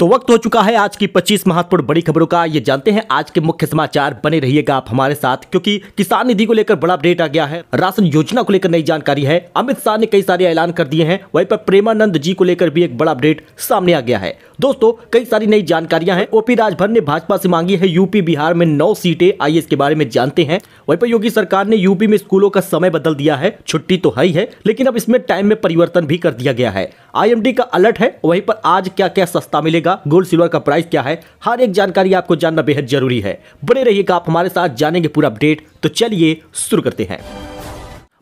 तो वक्त हो चुका है आज की 25 महत्वपूर्ण बड़ी खबरों का ये जानते हैं आज के मुख्य समाचार बने रहिएगा आप हमारे साथ क्योंकि किसान निधि को लेकर बड़ा अपडेट आ गया है राशन योजना को लेकर नई जानकारी है अमित शाह ने कई सारे ऐलान कर दिए हैं वहीं पर प्रेमानंद जी को लेकर भी एक बड़ा अपडेट सामने आ गया है दोस्तों कई सारी नई जानकारियां हैं ओपी राजभर ने भाजपा से मांगी है यूपी बिहार में नौ सीटें आई इसके बारे में जानते हैं वहीं पर योगी सरकार ने यूपी में स्कूलों का समय बदल दिया है छुट्टी तो है ही है लेकिन अब इसमें टाइम में परिवर्तन भी कर दिया गया है आईएमडी का अलर्ट है वहीं पर आज क्या क्या सस्ता मिलेगा गोल्ड सिल्वर का प्राइस क्या है हर एक जानकारी आपको जानना बेहद जरूरी है बने रहिएगा आप हमारे साथ जानेंगे पूरा अपडेट तो चलिए शुरू करते हैं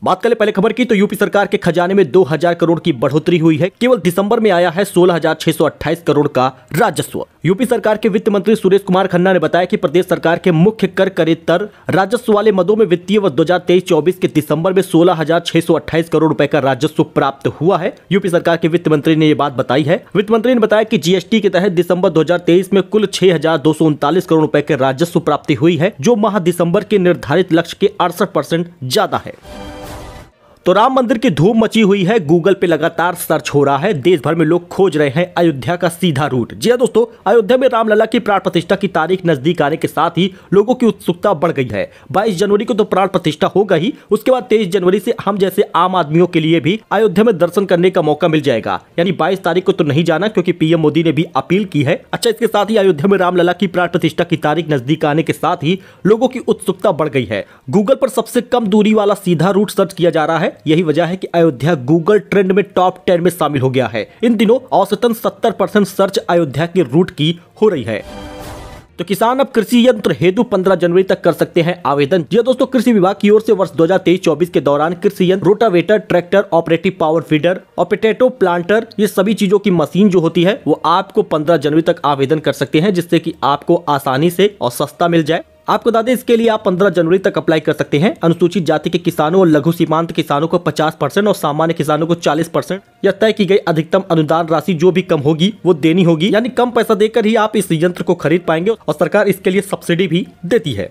बात करें पहले खबर की तो यूपी सरकार के खजाने में 2000 करोड़ की बढ़ोतरी हुई है केवल दिसंबर में आया है 16,628 करोड़ का राजस्व यूपी सरकार के वित्त मंत्री सुरेश कुमार खन्ना ने बताया कि प्रदेश सरकार के मुख्य कर करेतर राजस्व वाले मदों में वित्तीय वर्ष दो हजार के दिसंबर में 16,628 करोड़ रूपए का राजस्व प्राप्त हुआ है यूपी सरकार के वित्त मंत्री ने ये बात बताई है वित्त मंत्री ने बताया की जीएसटी के तहत दिसंबर दो में कुल छह करोड़ रूपए के राजस्व प्राप्ति हुई है जो माह दिसंबर के निर्धारित लक्ष्य के अड़सठ ज्यादा है तो राम मंदिर की धूम मची हुई है गूगल पे लगातार सर्च हो रहा है देश भर में लोग खोज रहे हैं अयोध्या का सीधा रूट जी हाँ दोस्तों अयोध्या में रामलला की प्राण प्रतिष्ठा की तारीख नजदीक आने के साथ ही लोगों की उत्सुकता बढ़ गई है 22 जनवरी को तो प्राण प्रतिष्ठा होगा ही उसके बाद तेईस जनवरी से हम जैसे आम आदमियों के लिए भी अयोध्या में दर्शन करने का मौका मिल जाएगा यानी बाईस तारीख को तो नहीं जाना क्योंकि पीएम मोदी ने भी अपील की है अच्छा इसके साथ ही अयोध्या में रामलला की प्राण प्रतिष्ठा की तारीख नजदीक आने के साथ ही लोगों की उत्सुकता बढ़ गई है गूगल पर सबसे कम दूरी वाला सीधा रूट सर्च किया जा रहा है यही वजह है कि अयोध्या गूगल ट्रेंड में टॉप टेन में शामिल हो गया है इन दिनों औसतन सत्तर परसेंट सर्च अयोध्या के रूट की हो रही है तो किसान अब कृषि यंत्र हेतु 15 जनवरी तक कर सकते हैं आवेदन जी हाँ दोस्तों कृषि विभाग की ओर से वर्ष 2023-24 के दौरान कृषि यंत्र rotavator tractor operative power feeder और पोटेटो प्लांटर ये सभी चीजों की मशीन जो होती है वो आपको 15 जनवरी तक आवेदन कर सकते हैं जिससे की आपको आसानी से और सस्ता मिल जाए आपको बता दें इसके लिए आप 15 जनवरी तक अप्लाई कर सकते हैं अनुसूचित जाति के किसानों और लघु सीमांत किसानों को 50 परसेंट और सामान्य किसानों को 40 परसेंट या तय की गई अधिकतम अनुदान राशि जो भी कम होगी वो देनी होगी यानी कम पैसा देकर ही आप इस यंत्र को खरीद पाएंगे और सरकार इसके लिए सब्सिडी भी देती है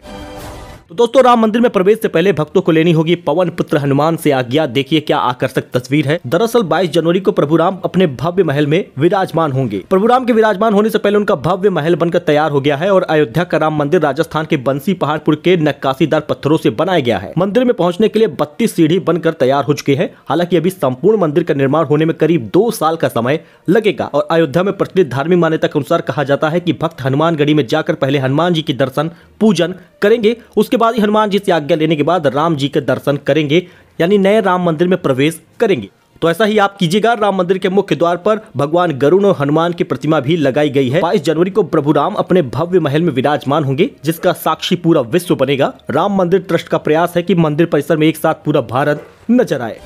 तो दोस्तों राम मंदिर में प्रवेश से पहले भक्तों को लेनी होगी पवन पुत्र हनुमान से आज्ञा देखिए क्या आकर्षक तस्वीर है दरअसल बाईस जनवरी को प्रभु राम अपने भव्य महल में विराजमान होंगे प्रभु राम के विराजमान होने से पहले उनका भव्य महल बनकर तैयार हो गया है और अयोध्या का राम मंदिर राजस्थान के बंसी पहाड़पुर के नक्काशीदार पत्थरों से बनाया गया है मंदिर में पहुंचने के लिए बत्तीस सीढ़ी बनकर तैयार हो चुके हैं हालांकि अभी संपूर्ण मंदिर का निर्माण होने में करीब दो साल का समय लगेगा और अयोध्या में प्रचलित धार्मिक मान्यता के अनुसार कहा जाता है की भक्त हनुमानगढ़ी में जाकर पहले हनुमान जी के दर्शन पूजन करेंगे उसके उसके बाद ही हनुमान जी से आज्ञा लेने के बाद राम जी के दर्शन करेंगे यानी नए राम मंदिर में प्रवेश करेंगे तो ऐसा ही आप कीजिएगा राम मंदिर के मुख्य द्वार पर भगवान गरुण और हनुमान की प्रतिमा भी लगाई गई है बाईस जनवरी को प्रभु राम अपने भव्य महल में विराजमान होंगे जिसका साक्षी पूरा विश्व बनेगा राम मंदिर ट्रस्ट का प्रयास है कि मंदिर परिसर में एक साथ पूरा भारत नजर आए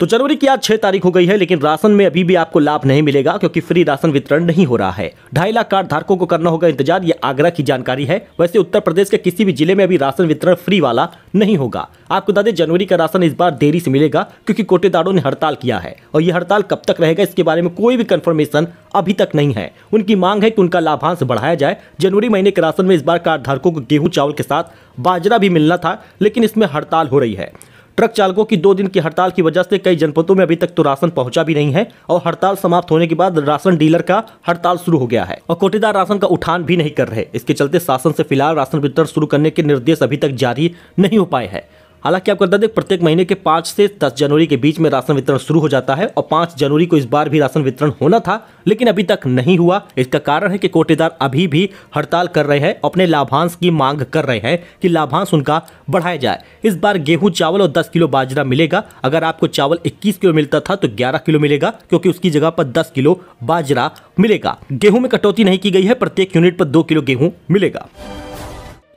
तो जनवरी की आज छह तारीख हो गई है लेकिन राशन में अभी भी आपको लाभ नहीं मिलेगा क्योंकि फ्री राशन वितरण नहीं हो रहा है ढाई लाख कार्ड धारकों को करना होगा इंतजार ये आगरा की जानकारी है वैसे उत्तर प्रदेश के किसी भी जिले में अभी राशन वितरण फ्री वाला नहीं होगा आपको बता दें जनवरी का राशन इस बार देरी से मिलेगा क्योंकि कोटेदारों ने हड़ताल किया है और ये हड़ताल कब तक रहेगा इसके बारे में कोई भी कंफर्मेशन अभी तक नहीं है उनकी मांग है कि उनका लाभांश बढ़ाया जाए जनवरी महीने के राशन में इस बार कार्ड धारकों को गेहूं चावल के साथ बाजरा भी मिलना था लेकिन इसमें हड़ताल हो रही है ट्रक चालकों की दो दिन की हड़ताल की वजह से कई जनपदों में अभी तक तो राशन पहुंचा भी नहीं है और हड़ताल समाप्त होने के बाद राशन डीलर का हड़ताल शुरू हो गया है और कोटेदार राशन का उठान भी नहीं कर रहे इसके चलते शासन से फिलहाल राशन वितरण शुरू करने के निर्देश अभी तक जारी नहीं हो पाए हैं हालांकि आपको बता दें प्रत्येक महीने के पांच से दस जनवरी के बीच में राशन वितरण शुरू हो जाता है और पांच जनवरी को इस बार भी राशन वितरण होना था लेकिन अभी तक नहीं हुआ इसका कारण है कि कोटेदार अभी भी हड़ताल कर रहे हैं अपने लाभांश की मांग कर रहे हैं कि लाभांश उनका बढ़ाया जाए इस बार गेहूँ चावल और दस किलो बाजरा मिलेगा अगर आपको चावल इक्कीस किलो मिलता था तो ग्यारह किलो मिलेगा क्योंकि उसकी जगह पर दस किलो बाजरा मिलेगा गेहूँ में कटौती नहीं की गई है प्रत्येक यूनिट पर दो किलो गेहूँ मिलेगा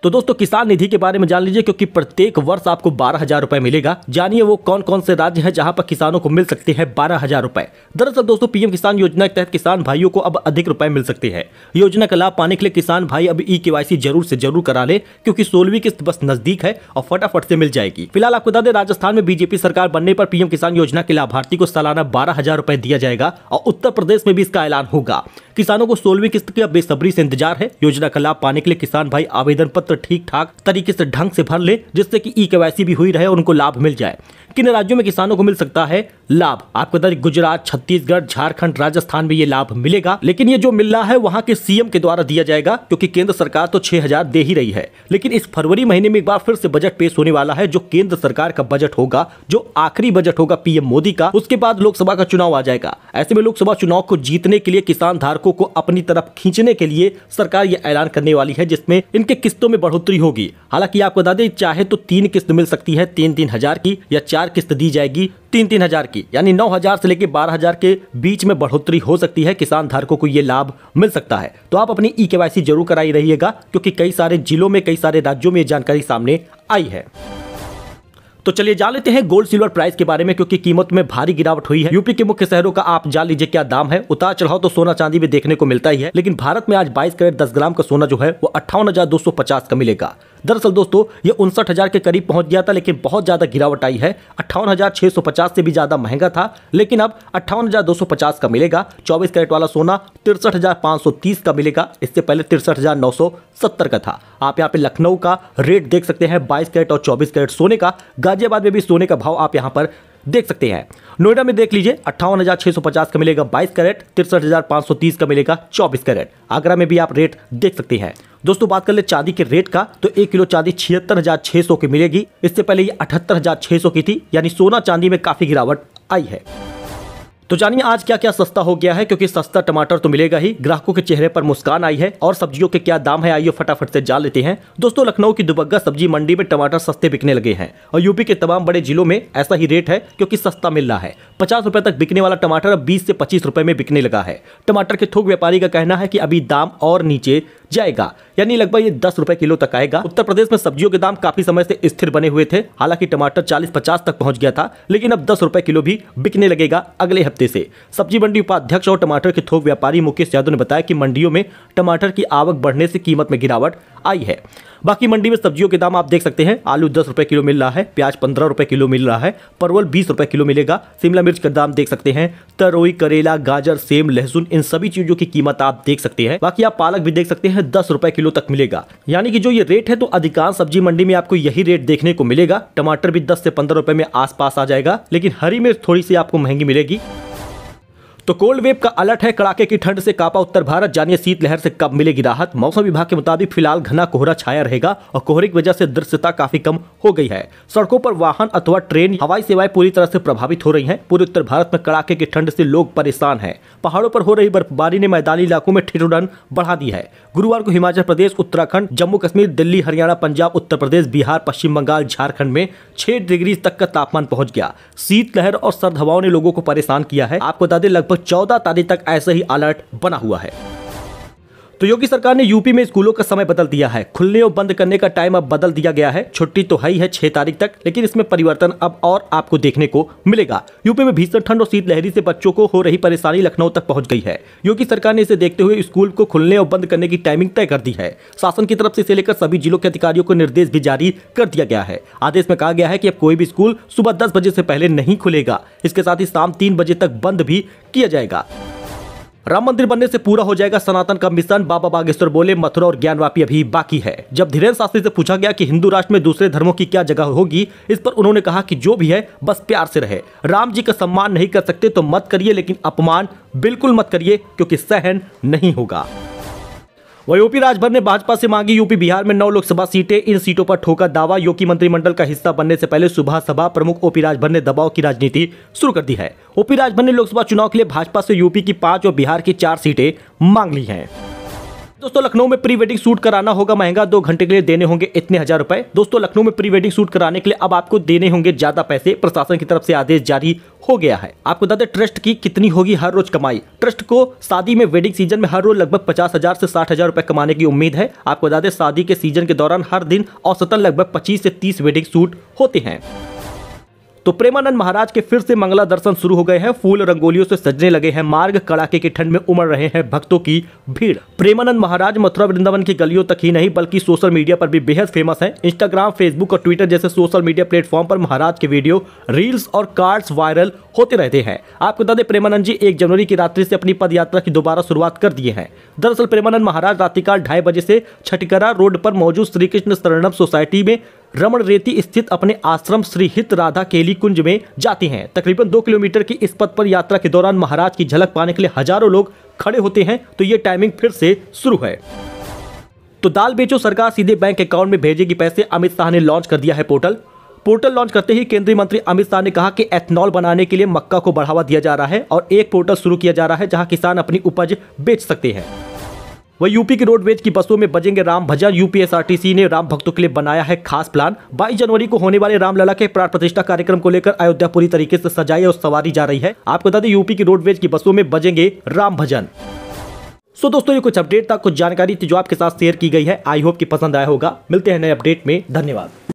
तो दोस्तों किसान निधि के बारे में जान लीजिए क्योंकि प्रत्येक वर्ष आपको बारह हजार रुपए मिलेगा जानिए वो कौन कौन से राज्य है जहां पर किसानों को मिल सकते हैं बारह हजार रुपए दरअसल दोस्तों पीएम किसान योजना के तहत किसान भाइयों को अब अधिक रुपए मिल सकते हैं योजना का लाभ पाने के लिए किसान भाई अब ई के जरूर से जरूर करा ले क्यूँकी सोलवी किस्त बस नजदीक है और फटाफट से मिल जाएगी फिलहाल आपको बता दें राजस्थान में बीजेपी सरकार बनने पर पीएम किसान योजना के लाभार्थी को सालाना बारह हजार दिया जाएगा और उत्तर प्रदेश में भी इसका ऐलान होगा किसानों को सोलहवीं किस्त की बेसब्री से इंतजार है योजना का लाभ पाने के लिए किसान भाई आवेदन पत्र ठीक ठाक तरीके से ढंग से भर ले जिससे की ई केवाईसी भी हुई रहे और उनको लाभ मिल जाए किन राज्यों में किसानों को मिल सकता है लाभ आपको बता गुजरात छत्तीसगढ़ झारखंड राजस्थान में ये लाभ मिलेगा लेकिन ये जो मिल रहा है वहाँ के सीएम के द्वारा दिया जाएगा क्योंकि केंद्र सरकार तो छह हजार दे ही रही है लेकिन इस फरवरी महीने में एक बार फिर से बजट पेश होने वाला है जो केंद्र सरकार का बजट होगा जो आखिरी बजट होगा पीएम मोदी का उसके बाद लोकसभा का चुनाव आ जाएगा ऐसे में लोकसभा चुनाव को जीतने के लिए किसान धार धारकों को अपनी तरफ खींचने के लिए सरकार ये ऐलान करने वाली है जिसमें इनके किस्तों में बढ़ोतरी होगी हालांकि आपको बता दें चाहे तो तीन किस्त मिल सकती है तीन तीन हजार की या चार किस्त दी जाएगी तीन तीन हजार की यानी नौ हजार से लेकर बारह हजार के बीच में बढ़ोतरी हो सकती है किसान धारकों को ये लाभ मिल सकता है तो आप अपनी ई केवाईसी जरूर कराई रहिएगा क्योंकि कई सारे जिलों में कई सारे राज्यों में ये जानकारी सामने आई है तो चलिए जान लेते हैं गोल्ड सिल्वर प्राइस के बारे में क्योंकि कीमत में भारी गिरावट हुई है यूपी के मुख्य शहरों का आप जान लीजिए क्या दाम है उतार चढ़ाव तो सोना चांदी भी देखने को मिलता ही है लेकिन भारत में आज बाईस करेट दस ग्राम का सोना जो है वो अट्ठावन का मिलेगा दरअसल दोस्तों ये उनसठ हज़ार के करीब पहुंच गया था लेकिन बहुत ज़्यादा गिरावट आई है अट्ठावन हज़ार छह सौ पचास से भी ज़्यादा महंगा था लेकिन अब अट्ठावन हज़ार दो सौ पचास का मिलेगा चौबीस कैरेट वाला सोना तिरसठ हज़ार पांच सौ तीस का मिलेगा इससे पहले तिरसठ हज़ार नौ सौ सत्तर का था आप यहाँ पे लखनऊ का रेट देख सकते हैं बाईस कैरेट और चौबीस कैरेट सोने का गाजियाबाद में भी सोने का भाव आप यहाँ पर देख सकते हैं नोएडा में देख लीजिए अट्ठावन हज़ार छह सौ पचास का मिलेगा बाईस कैरेट तिरसठ हज़ार पांच सौ तीस का मिलेगा चौबीस कैरेट आगरा में भी आप रेट देख सकते हैं दोस्तों बात कर ले चांदी के रेट का तो एक किलो चांदी छिहत्तर हजार छह सौ की मिलेगी इससे पहले ये अठहत्तर हजार छह सौ की थी यानी सोना चांदी में काफी गिरावट आई है तो जानिए आज क्या क्या सस्ता हो गया है क्योंकि सस्ता टमाटर तो मिलेगा ही ग्राहकों के चेहरे पर मुस्कान आई है और सब्जियों के क्या दाम है आइए फटाफट से जान लेते हैं दोस्तों लखनऊ की दुबग्गा सब्जी मंडी में टमाटर सस्ते बिकने लगे हैं और यूपी के तमाम बड़े जिलों में ऐसा ही रेट है क्योंकि सस्ता मिल रहा है पचास रुपए तक बिकने वाला टमाटर अब बीस से पच्चीस रुपए में बिकने लगा है टमाटर के थोक व्यापारी का कहना है की अभी दाम और नीचे जाएगा यानी लगभग ये दस रुपए किलो तक आएगा उत्तर प्रदेश में सब्जियों के दाम काफी समय से स्थिर बने हुए थे हालांकि टमाटर चालीस पचास तक पहुंच गया था लेकिन अब दस रुपए किलो भी बिकने लगेगा अगले हफ्ते से सब्जी मंडी उपाध्यक्ष और टमाटर के थोक व्यापारी मुकेश यादव ने बताया कि मंडियों में टमाटर की आवक बढ़ने से कीमत में गिरावट आई है बाकी मंडी में सब्जियों के दाम आप देख सकते हैं आलू दस रुपए किलो मिल रहा है प्याज पंद्रह रुपए किलो मिल रहा है परवल बीस रुपए किलो मिलेगा शिमला मिर्च का दाम देख सकते हैं तरोई करेला गाजर सेम लहसुन इन सभी चीजों की कीमत आप देख सकते हैं बाकी आप पालक भी देख सकते हैं दस रुपए किलो तक मिलेगा यानी कि जो ये रेट है तो अधिकांश सब्जी मंडी में आपको यही रेट देखने को मिलेगा टमाटर भी दस से पंद्रह रुपए में आस आ जाएगा लेकिन हरी मिर्च थोड़ी सी आपको महंगी मिलेगी तो कोल्ड वेव का अलर्ट है कड़ाके की ठंड से कापा उत्तर भारत जानिए शीतलहर से कब मिलेगी राहत मौसम विभाग के मुताबिक फिलहाल घना कोहरा छाया रहेगा और कोहरे की वजह से दृश्यता काफी कम हो गई है सड़कों पर वाहन अथवा ट्रेन हवाई सेवाएं पूरी तरह से प्रभावित हो रही हैं पूरे उत्तर भारत में कड़ाके की ठंड से लोग परेशान है पहाड़ों पर हो रही बर्फबारी ने मैदानी इलाकों में ठिठुरन बढ़ा दी है गुरुवार को हिमाचल प्रदेश उत्तराखंड जम्मू कश्मीर दिल्ली हरियाणा पंजाब उत्तर प्रदेश बिहार पश्चिम बंगाल झारखंड में छह डिग्री तक का तापमान पहुंच गया शीतलहर और सर्द हवाओं ने लोगों को परेशान किया है आपको दादे लगभग चौदह तारीख तक ऐसे ही अलर्ट बना हुआ है तो योगी सरकार ने यूपी में स्कूलों का समय बदल दिया है खुलने और बंद करने का टाइम अब बदल दिया गया है छुट्टी तो है ही है छह तारीख तक लेकिन इसमें परिवर्तन अब और आपको देखने को मिलेगा यूपी में भीषण ठंड और शीतलहरी से बच्चों को हो रही परेशानी लखनऊ तक पहुंच गई है योगी सरकार ने इसे देखते हुए स्कूल को खुलने और बंद करने की टाइमिंग तय कर दी है शासन की तरफ से इसे लेकर सभी जिलों के अधिकारियों को निर्देश भी जारी कर दिया गया है आदेश में कहा गया है की अब कोई भी स्कूल सुबह दस बजे से पहले नहीं खुलेगा इसके साथ ही शाम तीन बजे तक बंद भी किया जाएगा राम मंदिर बनने से पूरा हो जाएगा सनातन का मिशन बाबा बागेश्वर बोले मथुरा और ज्ञानवापी अभी बाकी है जब धीरेन्द्र शास्त्री से पूछा गया कि हिंदू राष्ट्र में दूसरे धर्मों की क्या जगह होगी इस पर उन्होंने कहा कि जो भी है बस प्यार से रहे राम जी का सम्मान नहीं कर सकते तो मत करिए लेकिन अपमान बिल्कुल मत करिए क्योंकि सहन नहीं होगा वही यूपी राजभर ने भाजपा से मांगी यूपी बिहार में नौ लोकसभा सीटें इन सीटों पर ठोका दावा योगी मंत्रिमंडल का हिस्सा बनने से पहले सुबह सभा प्रमुख ओपी राजभर ने दबाव की राजनीति शुरू कर दी है ओपी राजभर ने लोकसभा चुनाव के लिए भाजपा से यूपी की पांच और बिहार की चार सीटें मांग ली है दोस्तों लखनऊ में प्री वेडिंग शूट कराना होगा महंगा दो घंटे के लिए देने होंगे इतने हजार रुपए दोस्तों लखनऊ में प्री वेडिंग शूट कराने के लिए अब आपको देने होंगे ज्यादा पैसे प्रशासन की तरफ से आदेश जारी हो गया है आपको बता दें ट्रस्ट की कितनी होगी हर रोज कमाई ट्रस्ट को शादी में वेडिंग सीजन में हर रोज लगभग पचास हजार से साठ हजार रुपए कमाने की उम्मीद है आपको बता दें शादी के सीजन के दौरान हर दिन औसतन लगभग पच्चीस से तीस वेडिंग शूट होते हैं तो प्रेमानंद महाराज के फिर से मंगला दर्शन शुरू हो गए हैं फूल रंगोलियों से सजने लगे हैं मार्ग कड़ाके की ठंड में उमड़ रहे हैं भक्तों की भीड़ प्रेमानंद महाराज मथुरा वृंदावन की गलियों तक ही नहीं बल्कि सोशल मीडिया पर भी बेहद फेमस है इंस्टाग्राम फेसबुक और ट्विटर जैसे सोशल मीडिया प्लेटफॉर्म पर महाराज के वीडियो रील्स और कार्ड्स वायरल होते रहते हैं आपको बता दें प्रेमानंद जी एक जनवरी की रात्रि से अपनी यात्रा की दोबारा शुरुआत कर दिए हैं दरअसल प्रेमानंद महाराज रात्रिकाल ढाई बजे से छठकरा रोड पर मौजूद श्रीकृष्ण कृष्ण सोसाइटी में रमण रेती स्थित अपने आश्रम श्री हित राधा केली कुंज में जाती हैं तकरीबन दो किलोमीटर की इस पथ पर यात्रा के दौरान महाराज की झलक पाने के लिए हजारों लोग खड़े होते हैं तो ये टाइमिंग फिर से शुरू है तो दाल बेचो सरकार सीधे बैंक अकाउंट में भेजेगी पैसे अमित शाह ने लॉन्च कर दिया है पोर्टल पोर्टल लॉन्च करते ही केंद्रीय मंत्री अमित शाह ने कहा कि एथनॉल बनाने के लिए मक्का को बढ़ावा दिया जा रहा है और एक पोर्टल शुरू किया जा रहा है जहां किसान अपनी उपज बेच सकते हैं वही यूपी के रोडवेज की बसों में बजेंगे राम भजन यूपीएसआरटीसी ने राम भक्तों के लिए बनाया है खास प्लान बाईस जनवरी को होने वाले रामलला के प्राण प्रतिष्ठा कार्यक्रम को लेकर अयोध्या पूरी तरीके से सजाई और सवारी जा रही है आपको बता दें यूपी की रोडवेज की बसों में बजेंगे राम भजन सो दोस्तों ये कुछ अपडेट था कुछ जानकारी थी जो आपके साथ शेयर की गई है आई होप की पसंद आया होगा मिलते हैं नए अपडेट में धन्यवाद